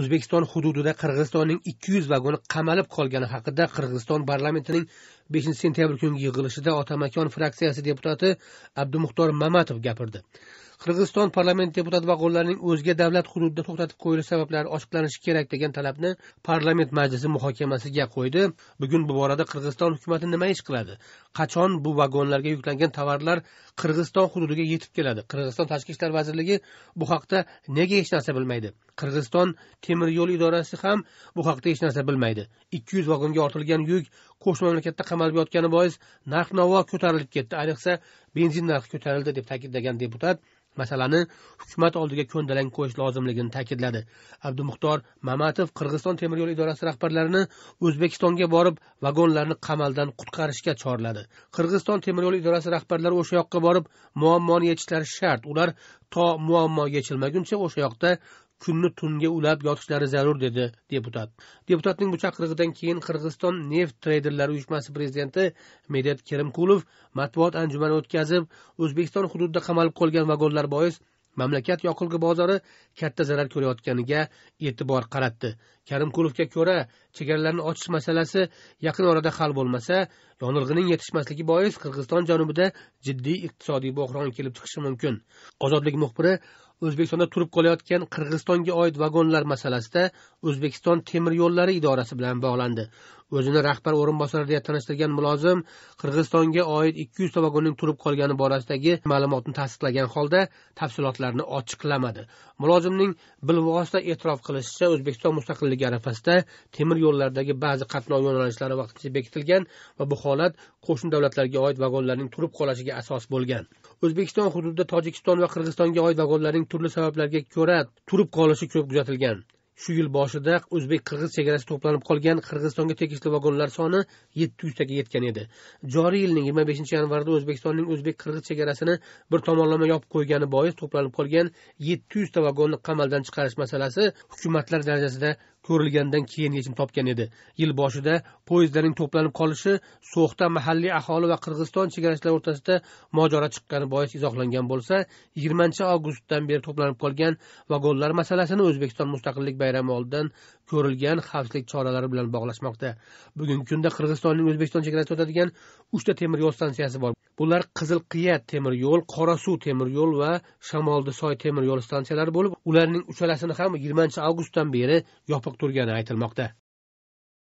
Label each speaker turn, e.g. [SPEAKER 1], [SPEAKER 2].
[SPEAKER 1] o'zbekiston hududida qirg'izistonning ikki yuz vagoni qamalib qolgani haqida qirg'iziston parlamentining beshinchi sentyabr kungi yig'ilishida otamakon fraksiyasi deputati abdumuxtor mamatov gapirdi qirg'iziston parlament deputati vagonlarining o'zga davlat hududida to'xtatib qo'yilish sabablari ochiqlanishi kerak degan talabni parlament majlisi muhokamasiga qo'ydi bugun bu borada qirg'iziston hukumati nima ish qiladi qachon bu vagonlarga yuklangan tovarlar qirg'iziston hududiga yetib keladi qirg'iziston tashqi ishlar vazirligi bu haqda nega hech narsa bilmaydi qirg'iziston temir yo'l idorasi ham bu haqda hech narsa bilmaydi ikki yuz vagonga ortilgan yuk qo'shni mamlakatda qamalib yotgani bois narx navo ko'tarilib ketdi ayniqsa benzin narxi ko'tarildi deb ta'kidlagan deputat masalani hukumat oldiga ko'ndalang qo'yish lozimligini ta'kidladi abdumuxtor mamatov qirg'iziston temir yo'l idorasi rahbarlarini o'zbekistonga borib vagonlarni qamaldan qutqarishga chorladi qirg'iziston temir yo'l idorasi rahbarlari o'sha yoqqa borib muammoni yechishlari shart ular to muammo yechilmaguncha o'sha yoqda kunni tunga ulab yotishlari zarur dedi deputat deputatning bu chaqirig'idan keyin qirg'iziston neft treyderlari uyushmasi prezidenti medet kerimkulov matbuot anjumani o'tkazib o'zbekiston hududida qamalib qolgan vagonlar bois mamlakat yoqilg'i bozori katta zarar ko'rayotganiga e'tibor qaratdi karimkulovga ko'ra chegaralarni ochish masalasi yaqin orada hal bo'lmasa yonilg'ining yetishmasligi bois qirg'iziston janubida jiddiy iqtisodiy bo'hron kelib chiqishi mumkin ozodlik muxbiri o'zbekistonda turib qolayotgan qirg'izistonga oid vagonlar masalasida o'zbekiston temir yo'llari idorasi bilan bog'landi o'zini rahbar o'rinbosari deya tanishtirgan mulozim qirg'izistonga oid ikki yuzta vagonning turib qolgani borasidagi ma'lumotni tasdiqlagan holda tafsilotlarni ochiqlamadi mulozimning bilvosita e'tirof qilishicha o'zbekiston mustaqilligi arafasida temir yo'llardagi ba'zi qatnov yo'nalishlari vaqtincha bekitilgan va bu holat qo'shni davlatlarga oid vagonlarning turib qolishiga asos bo'lgan o'zbekiston hududida tojikiston va qirg'izistonga oid vagonlarning turli sabablarga ko'ra turib qolishi ko'p kuzatilgan shu yil boshida o'zbek qirg'iz chegarasida to'planib qolgan qirg'izistonga tegishli vagonlar soni yetti yuztaga yetgan edi joriy yilning yigirma beshinchi yanvarida o'zbekistonning o'zbek qirg'iz chegarasini bir tomonlama yopib qo'ygani bois to'planib qolgan yetti yuzta vagonni qamaldan chiqarish masalasi hukumatlar darajasida ko'rilganidan keyin yechim topgan edi yil boshida poyezdlarning to'planib qolishi so'xda mahalliy aholi va qirg'iziston chegarachilari o'rtasida mojaro chiqqani bois izohlangan bo'lsa yigirmanchi avgustdan beri to'planib qolgan vagonlar masalasini o'zbekiston mustaqillik bayrami oldidan ko'rilgan xavfsizlik choralari bilan bog'lashmoqda bugungi kunda qirg'izistonning o'zbekiston chegarasida o'tadigan uchta temir yo'l stansiyasi bor bular qizil qiya temir yo'l qorasuv temir yo'l va shamoldisoy temir yo'l stansiyalari bo'lib ularning uchalasini ham yigirmanchi avgustdan beri yopiq turgani aytilmoqda